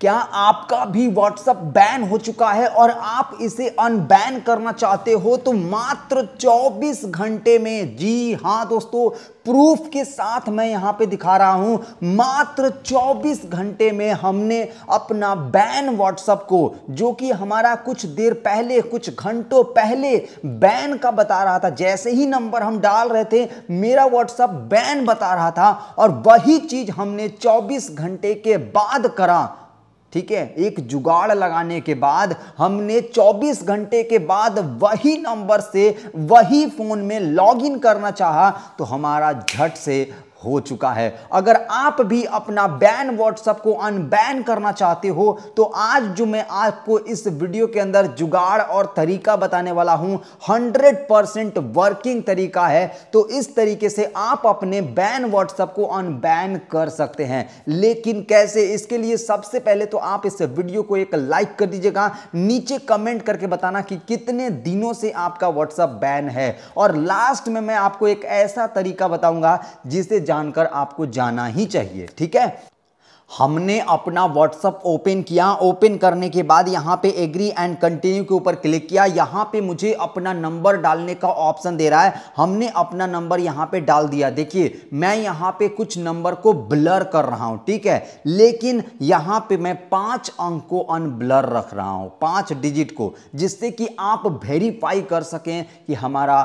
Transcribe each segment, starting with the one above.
क्या आपका भी व्हाट्सअप बैन हो चुका है और आप इसे अनबैन करना चाहते हो तो मात्र 24 घंटे में जी हाँ दोस्तों प्रूफ के साथ मैं यहाँ पे दिखा रहा हूँ मात्र 24 घंटे में हमने अपना बैन व्हाट्सअप को जो कि हमारा कुछ देर पहले कुछ घंटों पहले बैन का बता रहा था जैसे ही नंबर हम डाल रहे थे मेरा व्हाट्सअप बैन बता रहा था और वही चीज़ हमने चौबीस घंटे के बाद करा ठीक है एक जुगाड़ लगाने के बाद हमने 24 घंटे के बाद वही नंबर से वही फ़ोन में लॉगिन करना चाहा तो हमारा झट से हो चुका है अगर आप भी अपना बैन व्हाट्सएप को अनबैन करना चाहते हो तो आज जो मैं आपको इस वीडियो के अंदर जुगाड़ और तरीका बताने वाला हूं 100 परसेंट वर्किंग तरीका है तो इस तरीके से आप अपने बैन व्हाट्सएप को अनबैन कर सकते हैं लेकिन कैसे इसके लिए सबसे पहले तो आप इस वीडियो को एक लाइक कर दीजिएगा नीचे कमेंट करके बताना कि कितने दिनों से आपका व्हाट्सएप बैन है और लास्ट में मैं आपको एक ऐसा तरीका बताऊंगा जिसे जानकर आपको जाना ही चाहिए ठीक है हमने अपना व्हाट्सअप ओपन किया ओपन करने के बाद यहाँ पे एग्री एंड कंटिन्यू के ऊपर क्लिक किया यहाँ पे मुझे अपना नंबर डालने का ऑप्शन दे रहा है हमने अपना नंबर यहाँ पे डाल दिया देखिए मैं यहाँ पे कुछ नंबर को ब्लर कर रहा हूँ ठीक है लेकिन यहाँ पे मैं पाँच अंक को अनब्लर रख रहा हूँ पाँच डिजिट को जिससे कि आप वेरीफाई कर सकें कि हमारा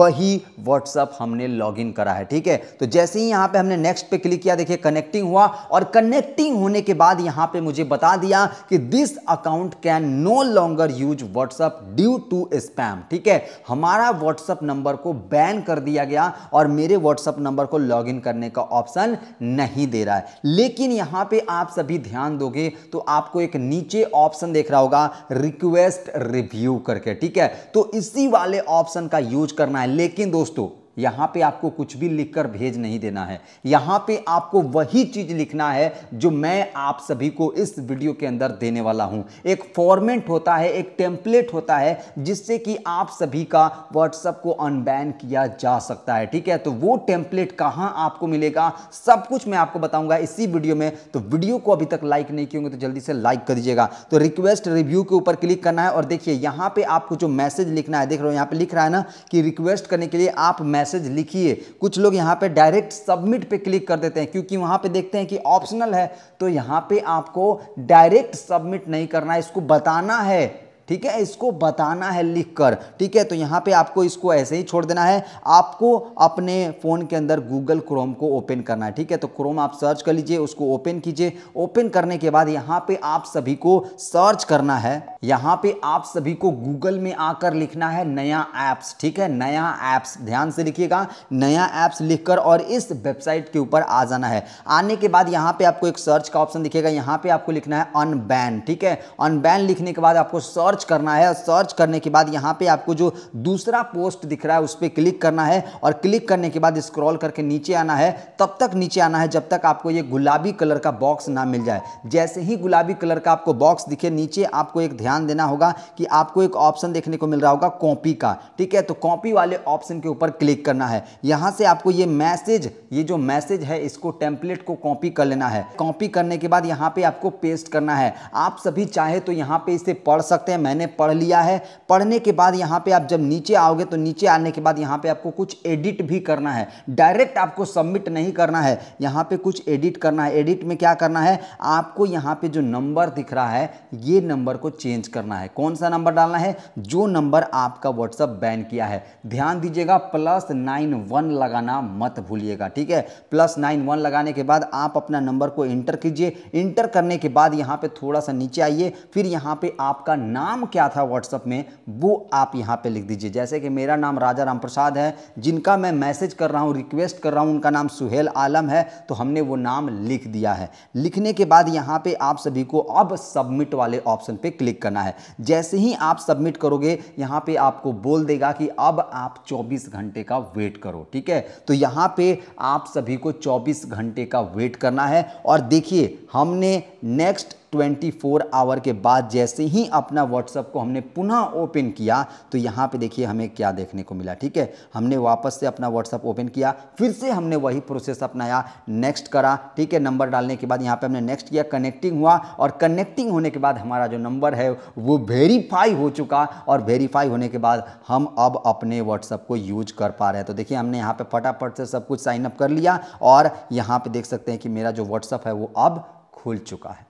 वही व्हाट्सअप हमने लॉग करा है ठीक है तो जैसे ही यहाँ पर हमने नेक्स्ट पे क्लिक किया देखिए कनेक्टिंग हुआ और कनेक्ट सेटिंग होने के बाद यहां पे मुझे बता दिया कि this account can no longer use WhatsApp due to spam ठीक है हमारा व्हाट्सअप नंबर को बैन कर दिया गया और मेरे व्हाट्सअप नंबर को लॉगिन करने का ऑप्शन नहीं दे रहा है लेकिन यहां पे आप सभी ध्यान दोगे तो आपको एक नीचे ऑप्शन देख रहा होगा रिक्वेस्ट रिव्यू करके ठीक है तो इसी वाले ऑप्शन का यूज करना है लेकिन दोस्तों यहाँ पे आपको कुछ भी लिखकर भेज नहीं देना है यहां पे आपको वही चीज़ लिखना है जो मैं आप सभी को इस वीडियो के अंदर देने वाला हूं एक फॉर्मेट होता है एक टेम्पलेट होता है जिससे कि आप सभी का व्हाट्सअप को अनबैन किया जा सकता है ठीक है तो वो टेम्पलेट कहां आपको मिलेगा सब कुछ मैं आपको बताऊंगा इसी वीडियो में तो वीडियो को अभी तक लाइक नहीं किया तो जल्दी से लाइक कर दीजिएगा तो रिक्वेस्ट रिव्यू के ऊपर क्लिक करना है और देखिए यहां पे आपको जो मैसेज लिखना है देख रहे हो यहां पे लिख रहा है ना कि रिक्वेस्ट करने के लिए आप मैसेज मैसेज लिखिए कुछ लोग यहाँ पे डायरेक्ट सबमिट पे क्लिक कर देते हैं क्योंकि वहाँ पे देखते हैं कि ऑप्शनल है तो यहाँ पे आपको डायरेक्ट सबमिट नहीं करना है इसको बताना है ठीक है इसको बताना है लिखकर ठीक है तो यहाँ पे आपको इसको ऐसे ही छोड़ देना है आपको अपने फ़ोन के अंदर गूगल क्रोम को ओपन करना है ठीक है तो क्रोम आप सर्च कर लीजिए उसको ओपन कीजिए ओपन करने के बाद यहाँ पे आप सभी को सर्च करना है यहाँ पे आप सभी को गूगल में आकर लिखना है नया ऐप्स ठीक है नया ऐप्स ध्यान से लिखिएगा नया ऐप्स लिखकर और इस वेबसाइट के ऊपर आ जाना है आने के बाद यहाँ पे आपको एक सर्च का ऑप्शन दिखेगा यहाँ पे आपको लिखना है अनबैन ठीक है अनबैन लिखने के बाद आपको सर्च सर्च करना है सर्च करने के बाद यहाँ पे आपको जो दूसरा पोस्ट दिख रहा है उस पर क्लिक करना है और क्लिक करने के बाद स्क्रॉल करके नीचे आना है तब तक नीचे आना है जब तक आपको ये गुलाबी कलर का बॉक्स ना मिल जाए जैसे ही गुलाबी कलर का आपको बॉक्स दिखे नीचे आपको एक ध्यान देना होगा कि आपको एक ऑप्शन देखने को मिल रहा होगा कॉपी का ठीक है तो कॉपी वाले ऑप्शन के ऊपर क्लिक करना है यहाँ से आपको ये मैसेज ये जो मैसेज है इसको टेम्पलेट को कॉपी कर लेना है कॉपी करने के बाद यहाँ पे आपको पेस्ट करना है आप सभी चाहे तो यहाँ पे इसे पढ़ सकते हैं मैंने पढ़ लिया है पढ़ने के बाद यहाँ पे आप जब नीचे आओगे तो नीचे आने के बाद यहाँ पे आपको कुछ एडिट भी करना है डायरेक्ट आपको सबमिट नहीं करना है यहाँ पे कुछ एडिट करना है एडिट में क्या करना है आपको यहाँ पे जो नंबर दिख रहा है ये नंबर को चेंज करना है कौन सा नंबर डालना है जो नंबर आपका व्हाट्सअप बैन किया है ध्यान दीजिएगा प्लस नाइन वन लगाना मत भूलिएगा ठीक है प्लस नाइन वन लगाने के बाद आप अपना नंबर को इंटर कीजिए इंटर करने के बाद यहाँ पर थोड़ा सा नीचे आइए फिर यहाँ पर आपका नाम नाम क्या था व्हाट्सअप में वो आप यहाँ पे लिख दीजिए जैसे कि मेरा नाम राजा राम प्रसाद है जिनका मैं मैसेज कर रहा हूँ रिक्वेस्ट कर रहा हूँ उनका नाम सुहेल आलम है तो हमने वो नाम लिख दिया है लिखने के बाद यहाँ पे आप सभी को अब सबमिट वाले ऑप्शन पे क्लिक करना है जैसे ही आप सबमिट करोगे यहाँ पे आपको बोल देगा कि अब आप चौबीस घंटे का वेट करो ठीक है तो यहाँ पर आप सभी को चौबीस घंटे का वेट करना है और देखिए हमने नेक्स्ट 24 आवर के बाद जैसे ही अपना व्हाट्सअप को हमने पुनः ओपन किया तो यहाँ पे देखिए हमें क्या देखने को मिला ठीक है हमने वापस से अपना व्हाट्सअप ओपन किया फिर से हमने वही प्रोसेस अपनाया नेक्स्ट करा ठीक है नंबर डालने के बाद यहाँ पे हमने नेक्स्ट किया कनेक्टिंग हुआ और कनेक्टिंग होने के बाद हमारा जो नंबर है वो वेरीफाई हो चुका और वेरीफाई होने के बाद हम अब अपने व्हाट्सअप को यूज कर पा रहे हैं तो देखिए हमने यहाँ पर फटाफट से सब कुछ साइनअप कर लिया और यहाँ पर देख सकते हैं कि मेरा जो व्हाट्सअप है वो अब खुल चुका है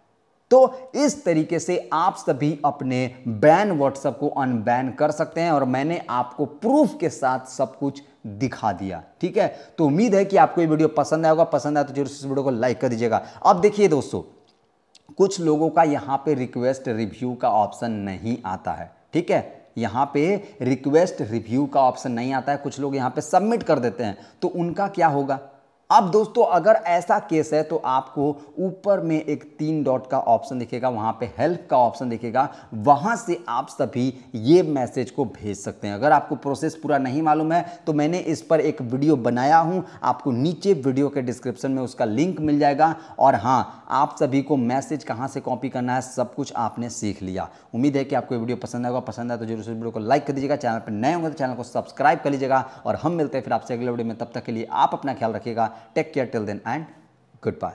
तो इस तरीके से आप सभी अपने बैन व्हाट्सएप को अनबैन कर सकते हैं और मैंने आपको प्रूफ के साथ सब कुछ दिखा दिया ठीक है तो उम्मीद है कि आपको ये वीडियो पसंद आएगा पसंद आया तो जरूर इस वीडियो को लाइक कर दीजिएगा अब देखिए दोस्तों कुछ लोगों का यहाँ पे रिक्वेस्ट रिव्यू का ऑप्शन नहीं आता है ठीक है यहाँ पे रिक्वेस्ट रिव्यू का ऑप्शन नहीं आता है कुछ लोग यहाँ पे सबमिट कर देते हैं तो उनका क्या होगा अब दोस्तों अगर ऐसा केस है तो आपको ऊपर में एक तीन डॉट का ऑप्शन दिखेगा वहाँ पे हेल्प का ऑप्शन दिखेगा वहाँ से आप सभी ये मैसेज को भेज सकते हैं अगर आपको प्रोसेस पूरा नहीं मालूम है तो मैंने इस पर एक वीडियो बनाया हूँ आपको नीचे वीडियो के डिस्क्रिप्शन में उसका लिंक मिल जाएगा और हाँ आप सभी को मैसेज कहाँ से कॉपी करना है सब कुछ आपने सीख लिया उम्मीद है कि आपको वीडियो पसंद आएगा पसंद आए तो जरूर इस वीडियो को लाइक कर दीजिएगा चैनल पर नए होंगे तो चैनल को सब्सक्राइब कर लीजिएगा और हम मिलते हैं फिर आपसे अगले वीडियो में तब तक के लिए आप अपना ख्याल रखिएगा Take care till then and goodbye.